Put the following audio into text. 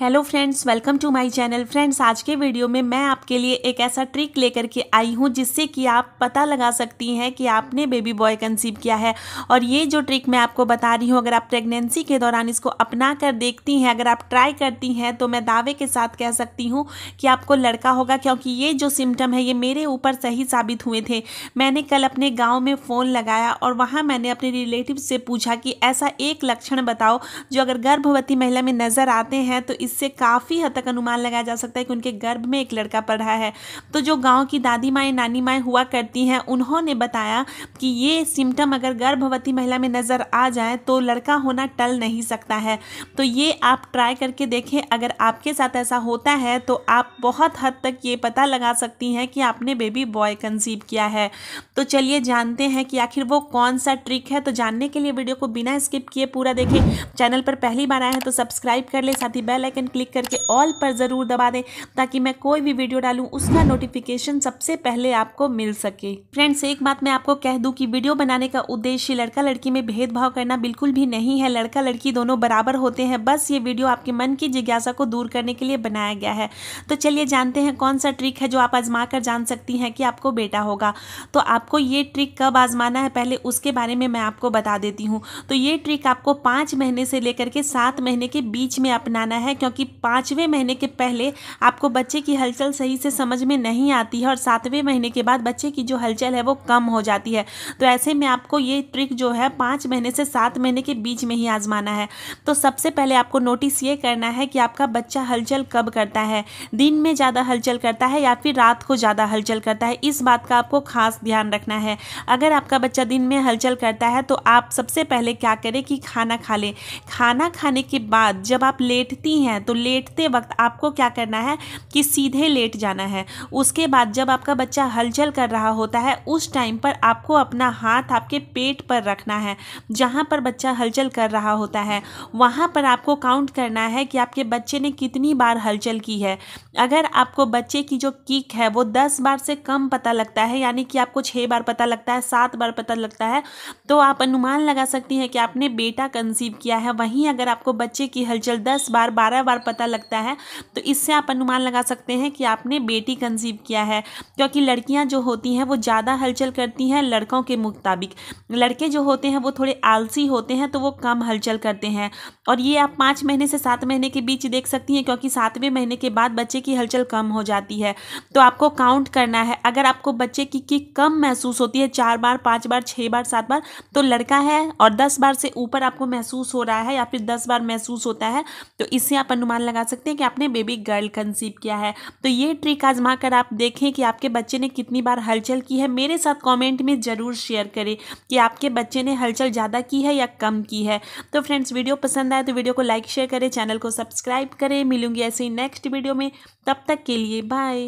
hello friends welcome to my channel friends आज के video में मैं आपके लिए एक ऐसा ट्रिक लेकर के आई हूं जिससे कि आप पता लगा सकती हैं कि आपने बेबी बॉय कंसीव किया है और ये जो ट्रिक मैं आपको बता रही हूं अगर आप प्रेगनेंसी के दौरान इसको अपना कर देखती हैं अगर आप ट्राई करती हैं तो मैं दावे के साथ कह सकती हूँ कि आपको लड़का होगा क्योंकि ये जो सिम्टम है ये मेरे ऊपर सही साबित हुए थे मैंने कल अपने गाँव में फ़ोन लगाया और वहाँ मैंने अपने रिलेटिव से पूछा कि ऐसा एक लक्षण बताओ जो अगर गर्भवती महिला में नज़र आते हैं तो इससे काफ़ी हद तक अनुमान लगाया जा सकता है कि उनके गर्भ में एक लड़का पढ़ा है तो जो गाँव की दादी माएँ नानी माएँ हुआ करती हैं उन्होंने बताया कि ये सिम्टम अगर गर्भवती महिला में नज़र आ जाए तो लड़का होना टल नहीं सकता है तो ये आप ट्राई करके देखें अगर आपके साथ ऐसा होता है तो आप बहुत हद तक ये पता लगा सकती हैं कि आपने बेबी बॉय कंसीव किया है तो चलिए जानते हैं कि आखिर वो कौन सा ट्रिक है तो जानने के लिए वीडियो को बिना स्किप किए पूरा देखें चैनल पर पहली बार आए हैं तो सब्सक्राइब कर ले साथ ही बेल आइकन आइकन क्लिक करके ऑल पर ज़रूर दबा दें ताकि मैं कोई भी वीडियो डालूँ उसका नोटिफिकेशन सबसे पहले आपको मिल सके फ्रेंड्स एक बात मैं आपको कह दूँ कि वीडियो बनाने का उद्देश्य लड़का लड़की में भेदभाव करना बिल्कुल भी नहीं है लड़का लड़की दोनों बराबर होते हैं बस ये वीडियो आपके मन की जिज्ञासा को दूर करने के लिए बनाया गया है तो चलिए जानते हैं कौन सा ट्रिक है जो आप आजमा कर जान सकती हैं कि आपको बेटा होगा तो आपको ये ट्रिक कब आजमाना है पहले उसके बारे में मैं आपको बता देती हूँ तो ये ट्रिक आपको पाँच महीने से लेकर के सात महीने के बीच में अपनाना है क्योंकि क्योंकि पाँचवें महीने के पहले आपको बच्चे की हलचल सही से समझ में नहीं आती है और सातवें महीने के बाद बच्चे की जो हलचल है वो कम हो जाती है तो ऐसे में आपको ये ट्रिक जो है पाँच महीने से सात महीने के बीच में ही आजमाना है तो सबसे पहले आपको नोटिस ये करना है कि आपका बच्चा हलचल कब करता है दिन में ज़्यादा हलचल करता है या फिर रात को ज़्यादा हलचल करता है इस बात का आपको खास ध्यान रखना है अगर आपका बच्चा दिन में हलचल करता है तो आप सबसे पहले क्या करें कि खाना खा लें खाना खाने के बाद जब आप लेटती हैं हैं तो लेटते वक्त आपको क्या करना है कि सीधे लेट जाना है उसके बाद जब आपका बच्चा हलचल कर रहा होता है उस टाइम पर आपको अपना हाथ आपके पेट पर रखना है जहाँ पर बच्चा हलचल कर रहा होता है वहाँ पर आपको काउंट करना है कि आपके बच्चे ने कितनी बार हलचल की है अगर आपको बच्चे की जो किक है वो दस बार से कम पता लगता है यानी कि आपको छः बार पता लगता है सात बार पता लगता है तो आप अनुमान लगा सकती हैं कि आपने बेटा कंसीव किया है वहीं अगर आपको बच्चे की हलचल दस बार बारह बारह बार पता लगता है तो इससे आप अनुमान लगा सकते हैं कि आपने बेटी कंसीव किया है क्योंकि लड़कियां जो होती हैं वो ज़्यादा हलचल करती हैं लड़कों के मुताबिक लड़के जो होते हैं वो थोड़े आलसी होते हैं तो वो कम हलचल करते हैं और ये आप पाँच महीने से सात महीने के बीच देख सकती हैं क्योंकि सातवें महीने के बाद बच्चे की हलचल कम हो जाती है तो आपको काउंट करना है अगर आपको बच्चे की किक कम महसूस होती है चार बार पाँच बार छः बार सात बार तो लड़का है और दस बार से ऊपर आपको महसूस हो रहा है या फिर दस बार महसूस होता है तो इससे आप आप अनुमान लगा सकते हैं कि आपने बेबी गर्ल कंसीव किया है तो ये ट्रिक आजमा कर आप देखें कि आपके बच्चे ने कितनी बार हलचल की है मेरे साथ कॉमेंट में ज़रूर शेयर करें कि आपके बच्चे ने हलचल ज़्यादा की है या कम की है तो फ्रेंड्स वीडियो पसंद आए तो वीडियो को लाइक शेयर करें चैनल को सब्सक्राइब करें मिलूंगी ऐसे ही नेक्स्ट वीडियो में तब तक के लिए बाय